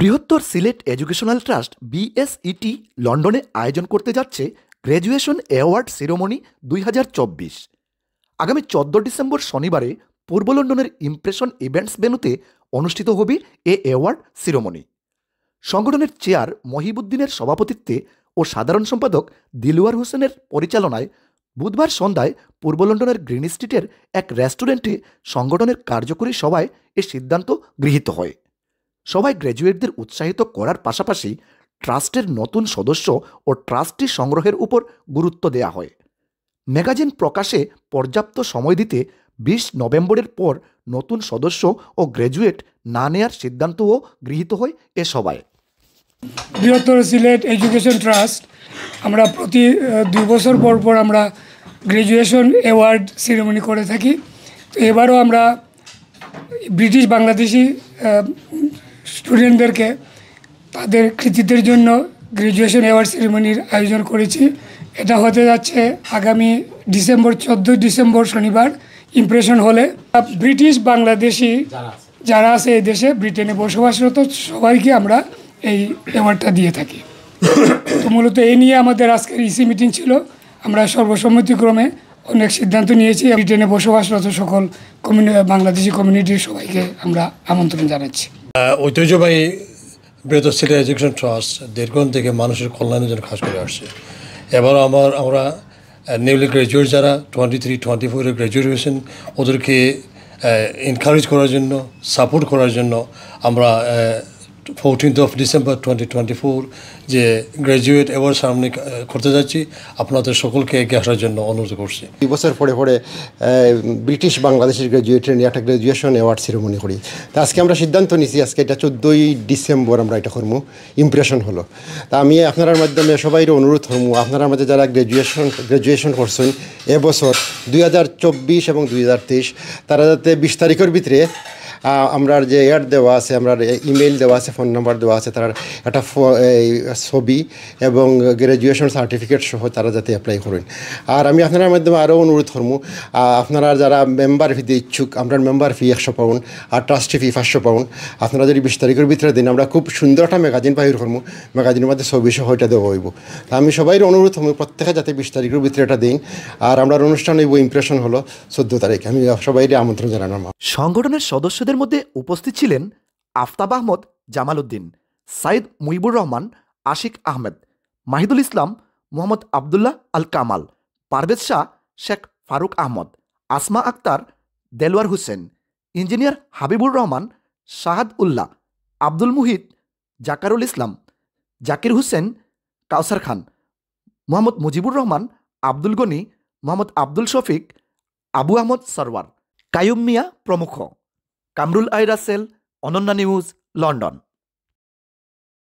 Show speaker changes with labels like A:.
A: বৃহত্তর Sylhet educational trust বিএসইটি লন্ডনে আয়োজন করতে যাচ্ছে গ্র্যাজুয়েশন অ্যাওয়ার্ড সেরোমনি দুই হাজার চব্বিশ আগামী চোদ্দ ডিসেম্বর শনিবারে পূর্ব লন্ডনের ইমপ্রেশন ইভেন্টস ভেনুতে অনুষ্ঠিত হবে এ অ্যাওয়ার্ড সেরেমনি সংগঠনের চেয়ার মহিবুদ্দিনের সভাপতিত্বে ও সাধারণ সম্পাদক দিলুয়ার হোসেনের পরিচালনায় বুধবার সন্ধ্যায় পূর্ব লন্ডনের গ্রিন স্ট্রিটের এক রেস্টুরেন্টে সংগঠনের কার্যকরী সভায় এ সিদ্ধান্ত গৃহীত হয় সবাই গ্র্যাজুয়েটদের উৎসাহিত করার পাশাপাশি ট্রাস্টের নতুন সদস্য ও ট্রাস্টি সংগ্রহের উপর গুরুত্ব দেয়া হয় ম্যাগাজিন প্রকাশে পর্যাপ্ত সময় দিতে বিশ নভেম্বরের পর নতুন সদস্য ও গ্র্যাজুয়েট না নেয়ার সিদ্ধান্তও গৃহীত
B: হয় এ সবাই বৃহত্তর সিলেট এডুকেশন ট্রাস্ট আমরা প্রতি দুই বছর পর পর আমরা গ্র্যাজুয়েশন অ্যাওয়ার্ড সেরেমনি করে থাকি তো এবারও আমরা ব্রিটিশ বাংলাদেশি স্টুডেন্টদেরকে তাদের কৃতিত্বের জন্য গ্র্যাজুয়েশন অ্যাওয়ার্ড সেরেমনির আয়োজন করেছি এটা হতে যাচ্ছে আগামী ডিসেম্বর চোদ্দোই ডিসেম্বর শনিবার ইমপ্রেশন হলে ব্রিটিশ বাংলাদেশি যারা আছে এই দেশে ব্রিটেনে বসবাসরত সবাইকে আমরা এই অ্যাওয়ার্ডটা দিয়ে থাকি তো মূলত এই নিয়ে আমাদের আজকের ইসি e মিটিং ছিল আমরা সর্বসম্মতিক্রমে অনেক সিদ্ধান্ত নিয়েছি ব্রিটেনে বসবাসরত সকল কমিউনি বাংলাদেশি কমিউনিটির সবাইকে আমরা আমন্ত্রণ জানাচ্ছি
C: ঐতিহ্যবাহী বৃহৎ সিটি এডুকেশন ট্রাস্ট দীর্ঘদিন থেকে মানুষের কল্যাণের জন্য কাজ করে আসছে এবার আমার আমরা নিউলি গ্র্যাজুয়েট যারা টোয়েন্টি থ্রি টোয়েন্টি ফোরে গ্র্যাজুয়েট হয়েছেন ওদেরকে এনকারেজ করার জন্য সাপোর্ট করার জন্য আমরা fourteenth of December twenty twenty four যে গ্র্যাজুয়েট অ্যাওয়ার্ড সামনে করতে যাচ্ছি আপনাদের সকলকে এগিয়ে আসার জন্য অনুরোধ করছি
D: দুই বছর পরে পরে ব্রিটিশ বাংলাদেশের গ্র্যাজুয়েটের নিয়ে একটা গ্র্যাজুয়েশন অ্যাওয়ার্ড সেরেমনি করি তা আজকে আমরা সিদ্ধান্ত নিছি আজকে এটা চোদ্দোই ডিসেম্বর আমরা এটা করবো ইমপ্রেশন হলো তা আমি আপনার মাধ্যমে সবাই অনুরোধ করবো আপনার মাঝে যারা গ্র্যাজুয়েশন গ্র্যাজুয়েশন করছেন এবছর দুই হাজার চব্বিশ এবং দুই হাজার তেইশ তারা যাতে বিশ তারিখের ভিতরে আমরা যে অ্যাড দেওয়া আছে আমরা ইমেল দেওয়া আছে ফোন নাম্বার দেওয়া আছে তার একটা ছবি এবং গ্রাজুয়েশন সার্টিফিকেট সহ তারা যাতে অ্যাপ্লাই করেন আর আমি আপনার মাধ্যমে আরও অনুরোধ করবো আপনারা যারা মেম্বার ফি ইচ্ছুক আপনার মেম্বার ফি একশো পাউন্ড আর ট্রাস্টি ফি পাঁচশো পাউন্ড আপনারা যদি বিশ তারিখের ভিতরে দিন আমরা খুব সুন্দর একটা ম্যাগাজিন বাহির করবো ম্যাগাজিনের মধ্যে ছবি সহ এটা দেওয়া হইব তা আমি সবাই অনুরোধ করবো প্রত্যেকে যাতে বিশ তারিখের ভিতরে এটা দিন আর আমরা অনুষ্ঠান হইব ইমপ্রেশন হলো চোদ্দ তারিখ আমি সবাই
A: আমন্ত্রণ জানানো সংগঠনের সদস্যদের অন্যদের মধ্যে উপস্থিত ছিলেন আফতাব আহমদ জামাল উদ্দিন সাইদ মুহিবুর রহমান আশিক আহমেদ মাহিদুল ইসলাম মোহাম্মদ আবদুল্লাহ আল কামাল পারভেজ শাহ শেখ ফারুক আহমদ আসমা আক্তার দেলওয়ার হুসেন ইঞ্জিনিয়ার হাবিবুর রহমান শাহাদ উল্লাহ আব্দুল মুহিত জাকারুল ইসলাম জাকির হুসেন কাউসার খান মোহাম্মদ মুজিবুর রহমান আব্দুল গনি মোহাম্মদ আব্দুল শফিক আবু আহমদ সরওয়ার কায়ুম মিয়া প্রমুখ Kamrul I Rasel Ananya news London